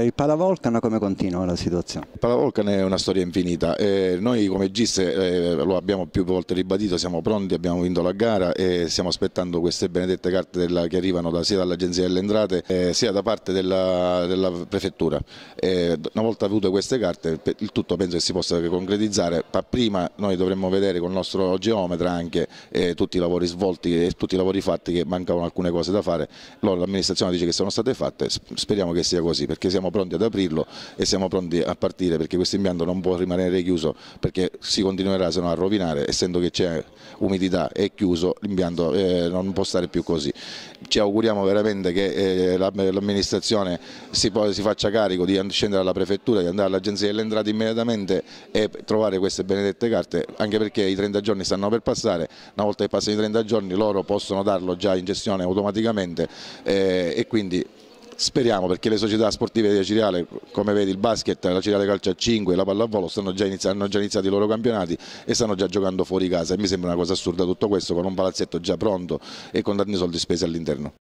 il Palavolcan come continua la situazione? Il Palavolcan è una storia infinita, eh, noi come GIS eh, lo abbiamo più volte ribadito, siamo pronti, abbiamo vinto la gara e stiamo aspettando queste benedette carte della, che arrivano da, sia dall'Agenzia delle Entrate eh, sia da parte della, della Prefettura. Eh, una volta avute queste carte il tutto penso che si possa concretizzare, ma prima noi dovremmo vedere con il nostro geometra anche eh, tutti i lavori svolti e tutti i lavori fatti che mancavano alcune cose da fare, l'amministrazione dice che sono state fatte, speriamo che sia così perché siamo siamo pronti ad aprirlo e siamo pronti a partire perché questo impianto non può rimanere chiuso perché si continuerà se no a rovinare, essendo che c'è umidità e chiuso l'impianto eh, non può stare più così. Ci auguriamo veramente che eh, l'amministrazione si, si, faccia carico di scendere alla prefettura, di andare all'agenzia delle entrate immediatamente e trovare queste benedette carte, anche perché i 30 giorni stanno per passare, una volta che passano i 30 giorni loro possono darlo già in gestione automaticamente eh, e quindi speriamo perché le società sportive della Ciriale come vedi il basket, la Ciriale Calcio a 5 la pallavolo stanno già iniziando, hanno già iniziato i loro campionati e stanno già giocando fuori casa e mi sembra una cosa assurda tutto questo con un palazzetto già pronto e con tanti soldi spesi all'interno